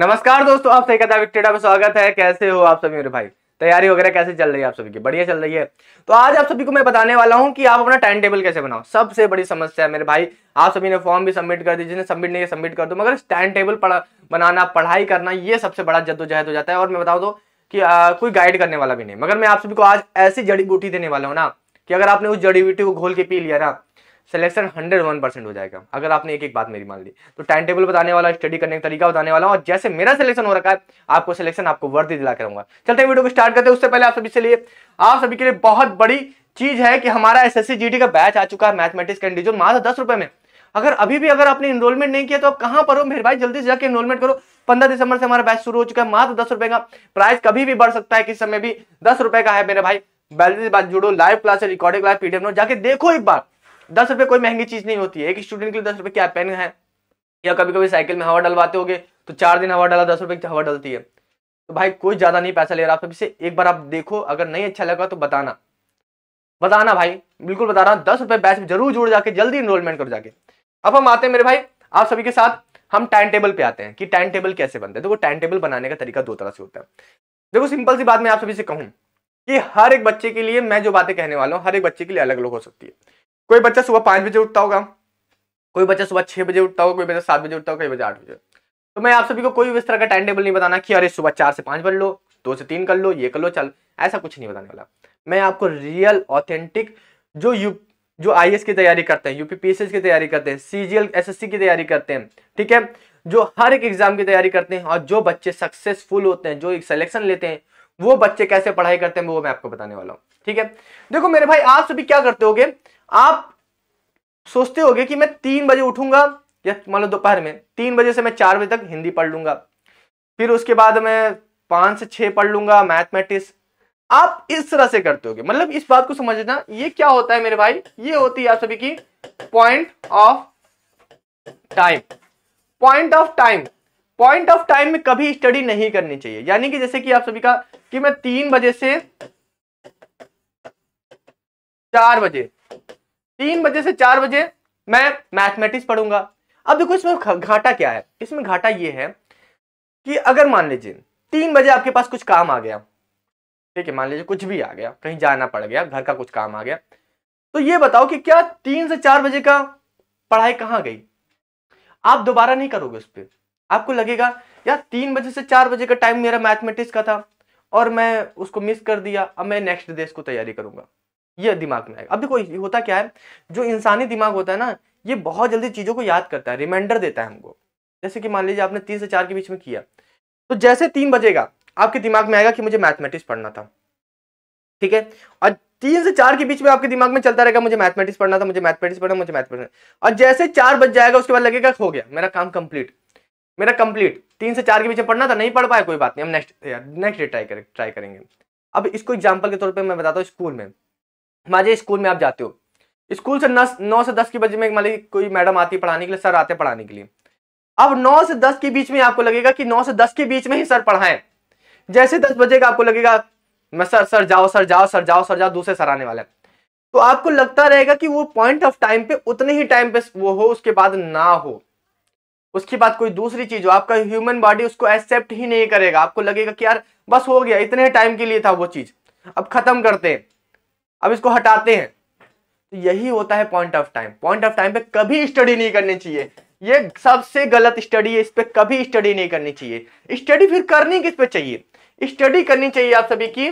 नमस्कार दोस्तों आप सही कथा टेडा में स्वागत है कैसे हो आप सभी मेरे भाई तैयारी वगैरह कैसे चल रही है आप सभी की बढ़िया चल रही है तो आज आप सभी को मैं बताने वाला हूं कि आप अपना टाइम टेबल कैसे बनाओ सबसे बड़ी समस्या है मेरे भाई आप सभी ने फॉर्म भी सबमिट कर दी जिसने सबमिट नहीं सबमिट कर दो मगर टाइम टेबल बनाना पढ़ाई करना ये सबसे बड़ा जद्दोजहद हो जाता है और मैं बताऊ दो तो कि आ, कोई गाइड करने वाला भी नहीं मगर मैं आप सभी को आज ऐसी जड़ी बूटी देने वाला हूँ ना कि अगर आपने उस जड़ी बूटी को घोल के पी लिया ना सिलेक्शन हंड्रेड वन परसेंट हो जाएगा अगर आपने एक एक बात मेरी मान ली तो टाइम टेबल बताने वाला स्टडी करने का तरीका बताने वाला और जैसे मेरा सिलेक्शन हो रखा है आपको सिलेक्शन आपको वर्दी दिला करूंगा चलते वीडियो को स्टार्ट करते हैं उससे पहले आप सभी से लिए आप सभी के लिए बहुत बड़ी चीज है कि हमारा एस एस का बैच आ चुका है मैथमेटिक्स का इंडिविजुअल मात्र दस रुपए में अगर अभी भी अगर आपने इनरोलमेंट नहीं किया तो आप कहां पर हो मेरे भाई जल्दी से जाकर इनरोलमेंट करो 15 दिसंबर से हमारा बैच शुरू हो चुका है मात्र दस रुपए का प्राइस कभी भी बढ़ सकता है किस समय भी दस रुपए का है मेरे भाई जल्दी से बात जुड़ो live class recording live PDF जाके देखो एक बार दस रुपये कोई महंगी चीज़ नहीं होती है एक स्टूडेंट के लिए दस रुपये क्या पेन है या कभी कभी साइकिल में हवा डलवाते हो तो चार दिन हवा डाला दस रुपये की हवा डलती है तो भाई कोई ज़्यादा नहीं पैसा ले रहा आप से एक बार आप देखो अगर नहीं अच्छा लगा तो बताना बताना भाई बिल्कुल बता रहा हूँ दस रुपये बैच में जरूर जुड़ जाके जल्दी इनरोलमेंट कर जाके अब हम आते हैं मेरे भाई आप सभी के साथ हम टाइम टेबल पे आते हैं कि टाइम टेबल कैसे बनते हैं देखो टाइम टेबल बनाने का तरीका दो तरह से होता है देखो सिंपल सी बात मैं आप सभी से कहूँ कि हर एक बच्चे के लिए मैं जो बातें कहने वाला हूँ हर एक बच्चे के लिए अलग अलग हो सकती है कोई बच्चा सुबह पाँच बजे उठता होगा कोई बच्चा सुबह छः बजे उठता होगा कोई बच्चा सात बजे उठता होगा कोई बजे आठ बजे तो मैं आप सभी को कोई भी इस तरह का टाइम टेबल नहीं बताना कि अरे सुबह चार से पाँच बज लो दो से तीन कर लो ये कर लो चल ऐसा कुछ नहीं बताने वाला मैं आपको रियल ऑथेंटिक जो यू जो आई की तैयारी करते हैं यूपीपीएसएस की तैयारी करते हैं सीजीएल जी की तैयारी करते हैं ठीक है जो हर एक एग्जाम की तैयारी करते हैं और जो बच्चे सक्सेसफुल होते हैं जो एक सिलेक्शन लेते हैं वो बच्चे कैसे पढ़ाई करते हैं वो मैं आपको बताने वाला हूँ ठीक है देखो मेरे भाई आप सभी क्या करते होगे आप सोचते होगे कि मैं तीन बजे उठूंगा या मान लो दोपहर में तीन बजे से मैं चार बजे तक हिंदी पढ़ लूंगा फिर उसके बाद मैं पांच से छह पढ़ लूंगा मैथमेटिक्स आप इस तरह से करते होगे मतलब इस बात को समझना ये क्या होता है मेरे भाई ये होती है आप सभी की point of time point of time point of time में कभी स्टडी नहीं करनी चाहिए यानी कि जैसे कि आप सभी का कि मैं तीन बजे से चार बजे तीन बजे से चार बजे मैं मैथमेटिक्स पढ़ूंगा अब देखो इसमें घाटा क्या है इसमें घाटा ये है कि अगर मान लीजिए तीन बजे आपके पास कुछ काम आ गया ठीक है मान लीजिए कुछ भी आ गया कहीं जाना पड़ गया घर का कुछ काम आ गया तो ये बताओ कि क्या तीन से चार बजे का पढ़ाई कहाँ गई आप दोबारा नहीं करोगे उस पर आपको लगेगा यार तीन बजे से चार बजे का टाइम मेरा मैथमेटिक्स का था और मैं उसको मिस कर दिया अब मैं नेक्स्ट डे इसको तैयारी करूंगा ये दिमाग में आएगा अब देखो होता क्या है जो इंसानी दिमाग होता है ना ये बहुत जल्दी चीज़ों को याद करता है रिमाइंडर देता है हमको जैसे कि मान लीजिए आपने तीन से चार के बीच में किया तो जैसे तीन बजेगा आपके दिमाग में आएगा कि मुझे मैथमेटिक्स पढ़ना था ठीक है और तीन से चार के बीच में आपके दिमाग में चलता रहेगा मुझे मैथमेटिक्स पढ़ना था मुझे मैथमेटिक्स पढ़ना मुझे मैथमेटिक्स और जैसे चार बज जाएगा उसके बाद लगेगा हो गया मेरा काम कंप्लीट मेरा कंप्लीट तीन से चार के बीच में पढ़ना था नहीं पढ़ पाया कोई बात नहीं हम नेक्स्ट नेक्स्ट डे ट्राई करें ट्राई करेंगे अब इसको एग्जाम्पल के तौर पर मैं बताता हूँ स्कूल में मान लीजिए स्कूल में आप जाते हो स्कूल से नौ से दस के बजे में मान लीजिए कोई मैडम आती है पढ़ाने के लिए सर आते हैं पढ़ाने के लिए अब नौ से दस के बीच में आपको लगेगा कि नौ से दस के बीच में ही सर पढ़ाए जैसे दस बजे का आपको लगेगा मैं सर सर जाओ सर जाओ सर जाओ सर जाओ दूसरे सर आने वाला तो आपको लगता रहेगा कि वो पॉइंट ऑफ टाइम पे उतने ही टाइम पे वो हो उसके बाद ना हो उसके बाद कोई दूसरी चीज हो आपका ह्यूमन बॉडी उसको एक्सेप्ट ही नहीं करेगा आपको लगेगा कि यार बस हो गया इतने टाइम के लिए था वो चीज अब खत्म करते हैं अब इसको हटाते हैं तो यही होता है point of time point of time पे कभी स्टडी नहीं करनी चाहिए ये सबसे गलत स्टडी है इस पर कभी स्टडी नहीं करनी चाहिए स्टडी फिर करनी किस पे चाहिए स्टडी करनी चाहिए आप सभी की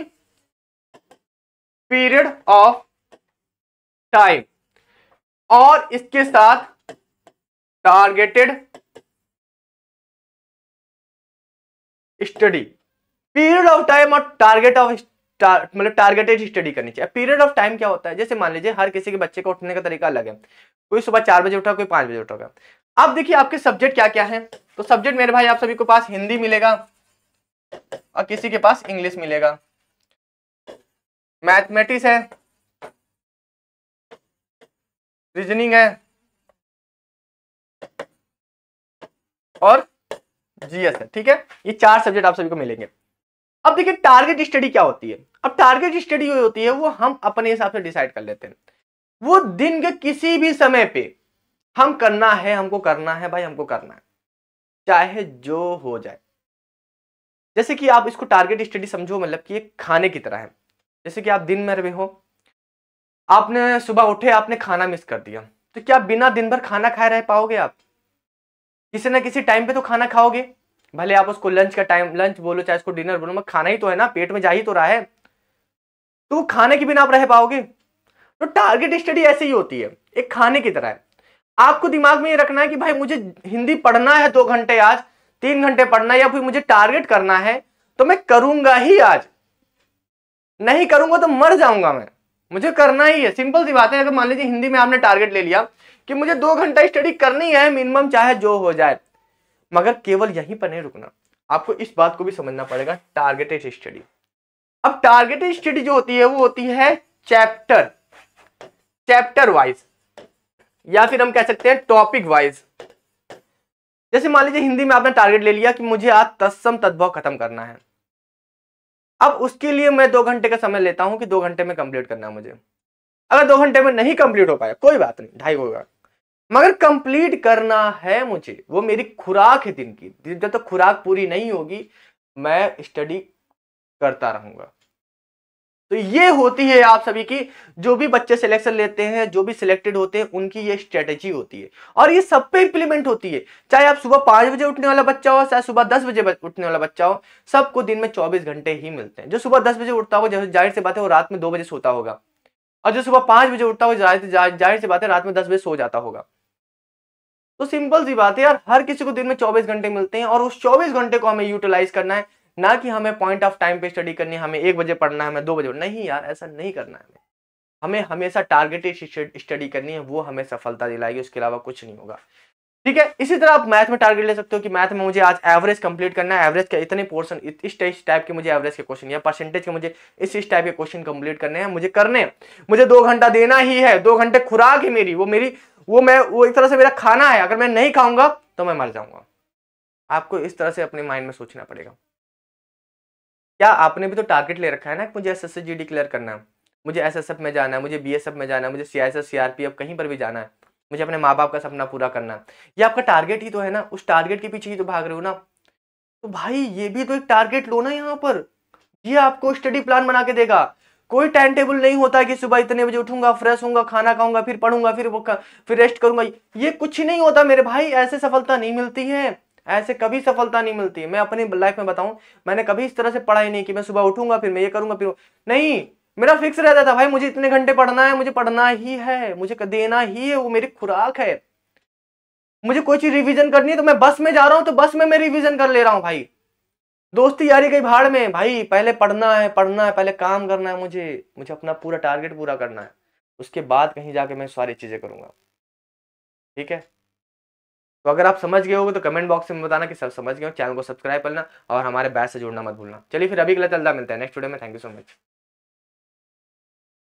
पीरियड ऑफ टाइम और इसके साथ targeted study period of time और टारगेट ऑफ मतलब टारगेटेड स्टडी करनी चाहिए पीरियड ऑफ टाइम क्या होता है जैसे मान लीजिए हर किसी के बच्चे का उठने का तरीका अलग है कोई सुबह चार बजे उठा कोई पांच बजे उठेगा अब देखिए आपके सब्जेक्ट क्या क्या है तो सब्जेक्ट मेरे भाई आप सभी को पास हिंदी मिलेगा और किसी के पास इंग्लिश मिलेगा मैथमेटिक्स है रीजनिंग है और जीएस है ठीक है ये चार सब्जेक्ट आप सभी को मिलेंगे अब देखिए टारगेट स्टडी क्या होती है अब टारगेट स्टडी होती है वो हम अपने हिसाब से डिसाइड कर लेते हैं वो दिन के किसी भी समय पे हम करना है हमको करना है भाई हमको करना है चाहे जो हो जाए जैसे कि आप इसको टारगेट स्टडी समझो मतलब कि ये खाने की तरह है जैसे कि आप दिन में रहे हो आपने सुबह उठे आपने खाना मिस कर दिया तो क्या बिना दिन भर खाना खाए रह पाओगे आप किसी ना किसी टाइम पे तो खाना खाओगे भले आप उसको लंच का टाइम लंच बोलो चाहे उसको डिनर बोलो मैं खाना ही तो है ना पेट में जा ही तो रहा है तो खाने के बिना आप रह पाओगे तो टारगेट स्टडी ऐसे ही होती है एक खाने की तरह है आपको दिमाग में ये रखना है कि भाई मुझे हिंदी पढ़ना है दो घंटे आज तीन घंटे पढ़ना है या फिर मुझे टारगेट करना है तो मैं करूंगा ही आज नहीं करूंगा तो मर जाऊंगा मैं मुझे करना ही है सिंपल सी बात है अगर मान लीजिए हिंदी में आपने टारगेट ले लिया कि मुझे दो घंटा स्टडी करनी है मिनिमम चाहे जो हो जाए मगर केवल यहीं पर नहीं रुकना आपको इस बात को भी समझना पड़ेगा टारगेटेड स्टडी अब टारगेटेड स्टडी जो होती है वो होती है चैप्टर चैप्टर वाइज या फिर हम कह सकते हैं टॉपिक वाइज जैसे मान लीजिए हिंदी में आपने टारगेट ले लिया कि मुझे आज तत्सम तद्भव खत्म करना है अब उसके लिए मैं दो घंटे का समय लेता हूं कि दो घंटे में कंप्लीट करना है मुझे अगर दो घंटे में नहीं कंप्लीट हो पाया कोई बात नहीं ढाई होगा मगर कंप्लीट करना है मुझे वो मेरी खुराक है दिन की जब तक तो खुराक पूरी नहीं होगी मैं स्टडी करता रहूंगा तो ये होती है आप सभी की जो भी बच्चे सिलेक्शन लेते हैं जो भी सिलेक्टेड होते हैं उनकी ये स्ट्रेटेजी होती है और ये सब पे इंप्लीमेंट होती है चाहे आप सुबह पाँच बजे उठने वाला बच्चा हो चाहे सुबह दस बजे उठने वाला बच्चा हो सबको दिन में चौबीस घंटे ही मिलते हैं जो सुबह दस बजे उठता हो जैसे जाहिर से बात है वो रात में दो बजे सोता होगा और जो सुबह पांच बजे उठता हो जाहिर से बात है रात में दस बजे सो जाता होगा तो सिंपल सी बात है यार हर किसी को दिन में 24 घंटे मिलते हैं और उस 24 घंटे को हमें यूटिलाइज करना है ना कि हमें पॉइंट ऑफ टाइम पे स्टडी करनी है हमें एक बजे पढ़ना है हमें दो बजे नहीं यार ऐसा नहीं करना है हमें हमें हमेशा टारगेटेड स्टडी करनी है वो हमें सफलता दिलाएगी उसके अलावा कुछ नहीं होगा ठीक है इसी तरह आप मैथ में टारगेट ले सकते हो कि मैथ में मुझे आज एवरेज कंप्लीट करना है एवरेज का इतने पोर्शन इस टाइप के मुझे एवरेज के क्वेश्चन या परसेंटेज के मुझे इस इस टाइप के क्वेश्चन कंप्लीट करने हैं मुझे करने मुझे दो घंटा देना ही है दो घंटे खुराक ही मेरी वो मेरी वो मैं वो एक तरह से मेरा खाना है अगर मैं नहीं खाऊंगा तो मैं मर जाऊंगा आपको इस तरह से अपने माइंड में सोचना पड़ेगा क्या आपने भी तो टारगेट ले रखा है ना कि मुझे एस एस जी करना है मुझे एस में जाना है मुझे बी में जाना है मुझे सी एस कहीं पर भी जाना है मुझे अपने माँ बाप का सपना पूरा करना है ये आपका टारगेट ही तो है ना उस टारगेट के पीछे ही तो भाग रहे हो ना तो भाई ये भी तो एक टारगेट लो ना यहाँ पर ये आपको स्टडी प्लान बना के देगा कोई टाइम टेबल नहीं होता कि सुबह इतने बजे उठूंगा फ्रेश होऊंगा खाना खाऊंगा फिर पढ़ूंगा फिर वो फिर रेस्ट करूंगा ये कुछ ही नहीं होता मेरे भाई ऐसे सफलता नहीं मिलती है ऐसे कभी सफलता नहीं मिलती मैं अपनी लाइफ में बताऊं मैंने कभी इस तरह से पढ़ाई नहीं की मैं सुबह उठूंगा फिर मैं ये करूंगा फिर नहीं मेरा फिक्स रहता था भाई मुझे इतने घंटे पढ़ना है मुझे पढ़ना ही है मुझे देना ही है वो मेरी खुराक है मुझे कोई चीज रिविजन करनी है तो मैं बस में जा रहा हूँ तो बस में मैं रिविजन कर ले रहा हूँ भाई दोस्ती यारी गई भाड़ में भाई पहले पढ़ना है पढ़ना है पहले काम करना है मुझे मुझे अपना पूरा टारगेट पूरा करना है उसके बाद कहीं जाके मैं सारी चीज़ें करूँगा ठीक है तो अगर आप समझ गए होगे तो कमेंट बॉक्स में बताना कि सब समझ गए हो चैनल को सब्सक्राइब करना और हमारे बैच से जुड़ना मत भूलना चलिए फिर अभी के लिए चलता मिलता है नेक्स्ट वीडियो में थैंक यू सो मच